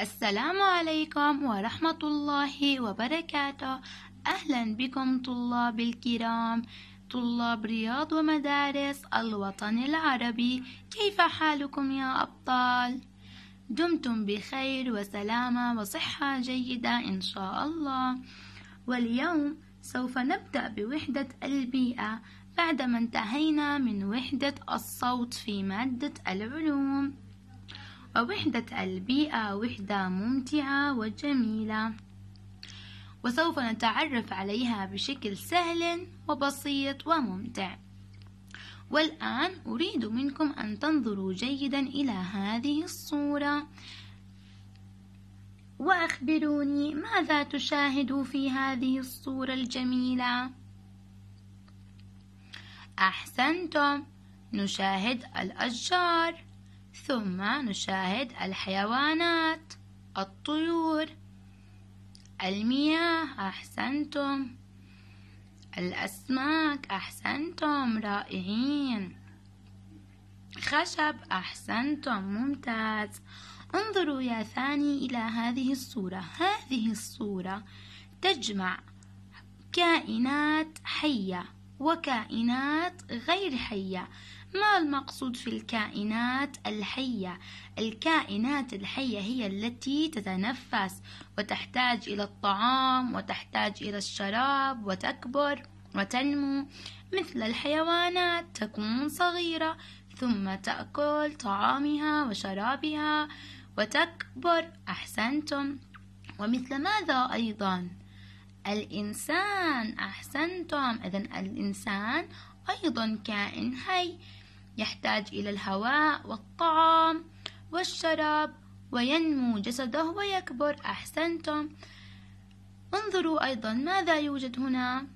السلام عليكم ورحمة الله وبركاته أهلا بكم طلاب الكرام طلاب رياض ومدارس الوطن العربي كيف حالكم يا أبطال؟ دمتم بخير وسلامة وصحة جيدة إن شاء الله واليوم سوف نبدأ بوحدة البيئة بعدما انتهينا من وحدة الصوت في مادة العلوم ووحدة البيئة وحدة ممتعة وجميلة وسوف نتعرف عليها بشكل سهل وبسيط وممتع والآن أريد منكم أن تنظروا جيدا إلى هذه الصورة وأخبروني ماذا تشاهدوا في هذه الصورة الجميلة أحسنتم نشاهد الأشجار ثم نشاهد الحيوانات الطيور المياه أحسنتم الأسماك أحسنتم رائعين خشب أحسنتم ممتاز انظروا يا ثاني إلى هذه الصورة هذه الصورة تجمع كائنات حية وكائنات غير حية ما المقصود في الكائنات الحية؟ الكائنات الحية هي التي تتنفس وتحتاج إلى الطعام وتحتاج إلى الشراب وتكبر وتنمو مثل الحيوانات تكون صغيرة ثم تأكل طعامها وشرابها وتكبر أحسنتم ومثل ماذا أيضا الإنسان أحسنتم إذا الإنسان أيضا كائن حي يحتاج إلى الهواء والطعام والشراب وينمو جسده ويكبر أحسنتم انظروا أيضا ماذا يوجد هنا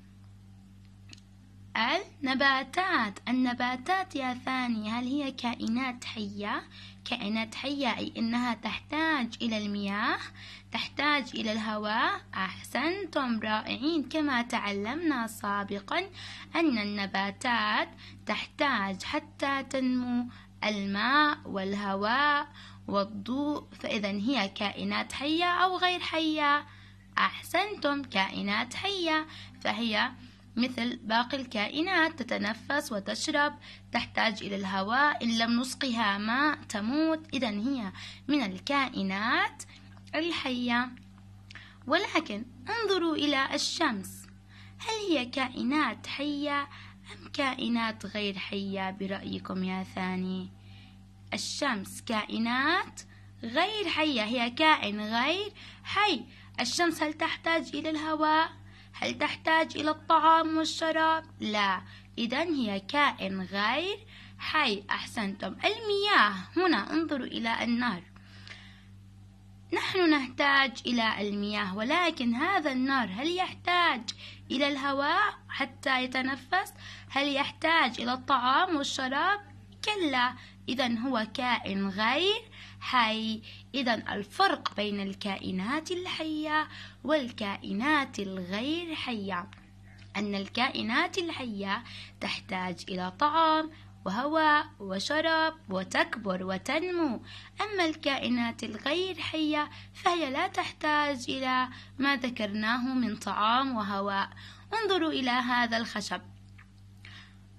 النباتات النباتات يا ثاني هل هي كائنات حية؟ كائنات حية أي أنها تحتاج إلى المياه تحتاج إلى الهواء أحسنتم رائعين كما تعلمنا سابقا أن النباتات تحتاج حتى تنمو الماء والهواء والضوء فإذا هي كائنات حية أو غير حية أحسنتم كائنات حية فهي مثل باقي الكائنات تتنفس وتشرب تحتاج إلى الهواء إن لم نسقها ماء تموت إذا هي من الكائنات الحية ولكن انظروا إلى الشمس هل هي كائنات حية أم كائنات غير حية برأيكم يا ثاني الشمس كائنات غير حية هي كائن غير حي الشمس هل تحتاج إلى الهواء هل تحتاج إلى الطعام والشراب؟ لا إذا هي كائن غير حي أحسنتم المياه هنا انظروا إلى النار، نحن نحتاج إلى المياه ولكن هذا النار هل يحتاج إلى الهواء حتى يتنفس؟ هل يحتاج إلى الطعام والشراب؟ كلا إذا هو كائن غير حي إذا الفرق بين الكائنات الحية والكائنات الغير حية أن الكائنات الحية تحتاج إلى طعام وهواء وشراب وتكبر وتنمو أما الكائنات الغير حية فهي لا تحتاج إلى ما ذكرناه من طعام وهواء انظروا إلى هذا الخشب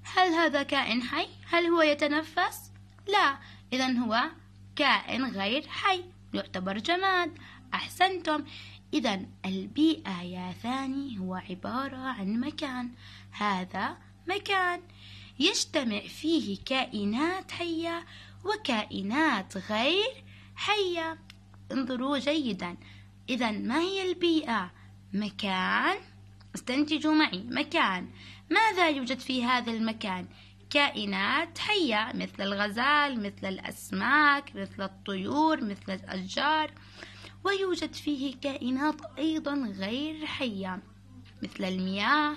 هل هذا كائن حي؟ هل هو يتنفس؟ لا إذا هو كائن غير حي يعتبر جماد أحسنتم إذا البيئة يا ثاني هو عبارة عن مكان هذا مكان يجتمع فيه كائنات حية وكائنات غير حية انظروا جيدا إذا ما هي البيئة؟ مكان استنتجوا معي مكان ماذا يوجد في هذا المكان؟ كائنات حية مثل الغزال مثل الأسماك مثل الطيور مثل الأشجار ويوجد فيه كائنات أيضا غير حية مثل المياه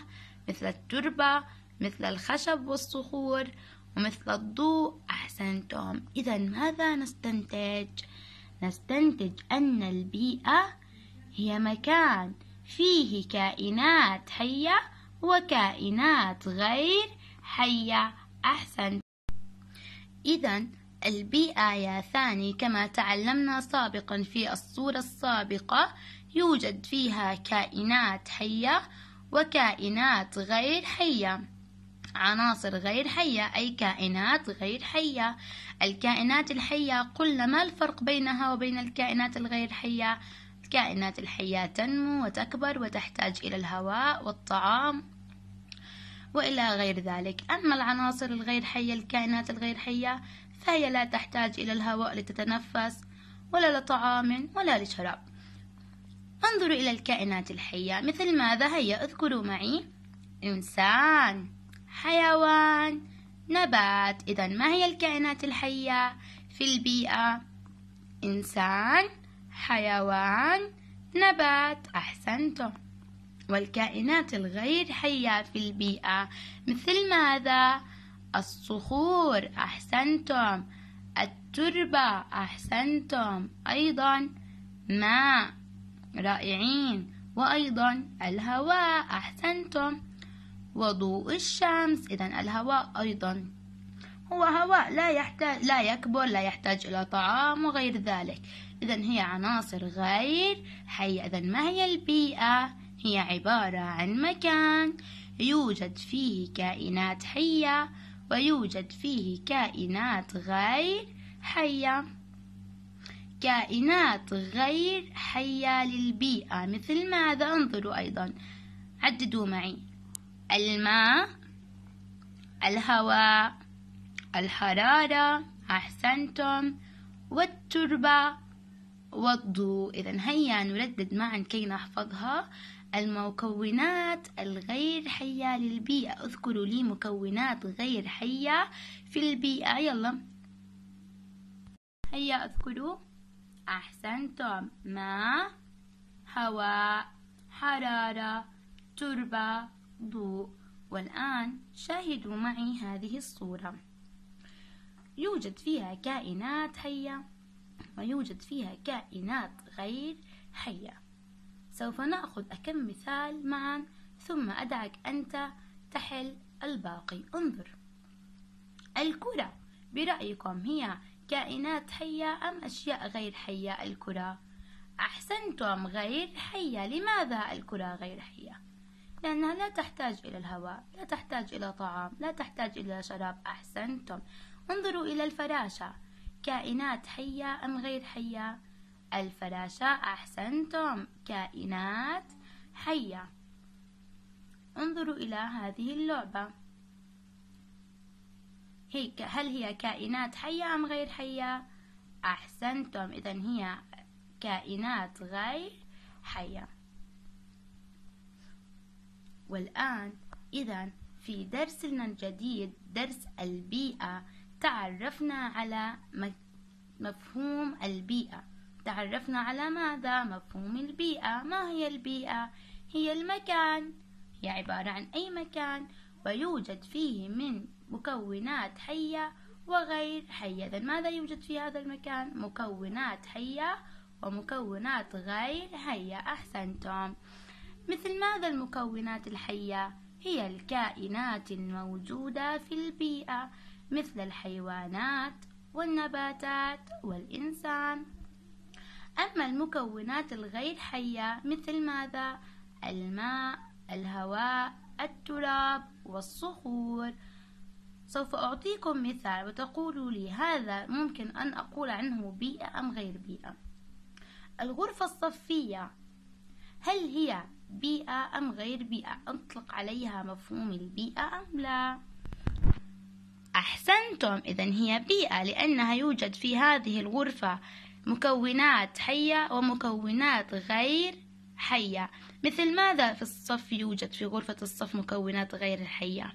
مثل التربة مثل الخشب والصخور ومثل الضوء أحسنتم إذا ماذا نستنتج؟ نستنتج أن البيئة هي مكان فيه كائنات حية وكائنات غير حية أحسنت إذا البيئة يا ثاني كما تعلمنا سابقا في الصورة السابقة يوجد فيها كائنات حية وكائنات غير حية عناصر غير حية أي كائنات غير حية الكائنات الحية قلنا ما الفرق بينها وبين الكائنات الغير حية الكائنات الحية تنمو وتكبر وتحتاج إلى الهواء والطعام وإلى غير ذلك أما العناصر الغير حية الكائنات الغير حية فهي لا تحتاج إلى الهواء لتتنفس ولا لطعام ولا لشراب انظروا إلى الكائنات الحية مثل ماذا هيا اذكروا معي إنسان حيوان نبات إذا ما هي الكائنات الحية في البيئة إنسان حيوان نبات أحسنتم والكائنات الغير حية في البيئة مثل ماذا؟ الصخور أحسنتم التربة أحسنتم أيضا ماء رائعين وأيضا الهواء أحسنتم وضوء الشمس إذا الهواء أيضا هو هواء لا يحتاج لا يكبر لا يحتاج إلى طعام وغير ذلك إذا هي عناصر غير حية إذا ما هي البيئة هي عبارة عن مكان يوجد فيه كائنات حية ويوجد فيه كائنات غير حية كائنات غير حية للبيئة مثل ماذا انظروا أيضا عددوا معي الماء الهواء الحرارة أحسنتم والتربة والضوء إذا هيا نردد معا كي نحفظها المكونات الغير حية للبيئة اذكروا لي مكونات غير حية في البيئة يلا هيا اذكروا أحسنتم ماء هواء حرارة تربة ضوء والآن شاهدوا معي هذه الصورة يوجد فيها كائنات حية ويوجد فيها كائنات غير حية سوف نأخذ أكم مثال معا ثم أدعك أنت تحل الباقي انظر الكرة برأيكم هي كائنات حية أم أشياء غير حية الكرة؟ أحسنتم غير حية لماذا الكرة غير حية؟ لأنها لا تحتاج إلى الهواء لا تحتاج إلى طعام لا تحتاج إلى شراب أحسنتم انظروا إلى الفراشة كائنات حية أم غير حية؟ الفراشة أحسنتم كائنات حية انظروا إلى هذه اللعبة هي هل هي كائنات حية أم غير حية؟ أحسنتم إذا هي كائنات غير حية والآن إذا في درسنا الجديد درس البيئة تعرفنا على مفهوم البيئة تعرفنا على ماذا مفهوم البيئة ما هي البيئة هي المكان هي عبارة عن أي مكان ويوجد فيه من مكونات حية وغير حية إذا ماذا يوجد في هذا المكان مكونات حية ومكونات غير حية أحسنتم مثل ماذا المكونات الحية هي الكائنات الموجودة في البيئة مثل الحيوانات والنباتات والإنسان أما المكونات الغير حية مثل ماذا؟ الماء، الهواء، التراب والصخور سوف أعطيكم مثال وتقولوا لي هذا ممكن أن أقول عنه بيئة أم غير بيئة الغرفة الصفية هل هي بيئة أم غير بيئة أطلق عليها مفهوم البيئة أم لا أحسنتم إذا هي بيئة لأنها يوجد في هذه الغرفة مكونات حية ومكونات غير حية مثل ماذا في الصف يوجد في غرفة الصف مكونات غير حية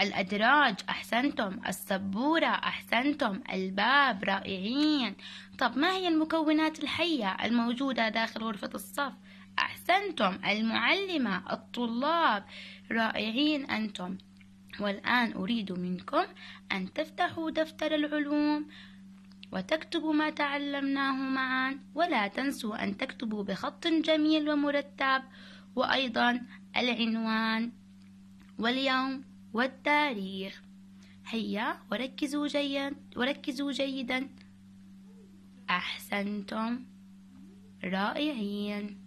الأدراج أحسنتم السبورة أحسنتم الباب رائعين طب ما هي المكونات الحية الموجودة داخل غرفة الصف أحسنتم المعلمة الطلاب رائعين أنتم والآن أريد منكم أن تفتحوا دفتر العلوم وتكتبوا ما تعلمناه معا ولا تنسوا أن تكتبوا بخط جميل ومرتب وأيضا العنوان واليوم والتاريخ هيا وركزوا جيدا وركزوا جيدا أحسنتم رائعين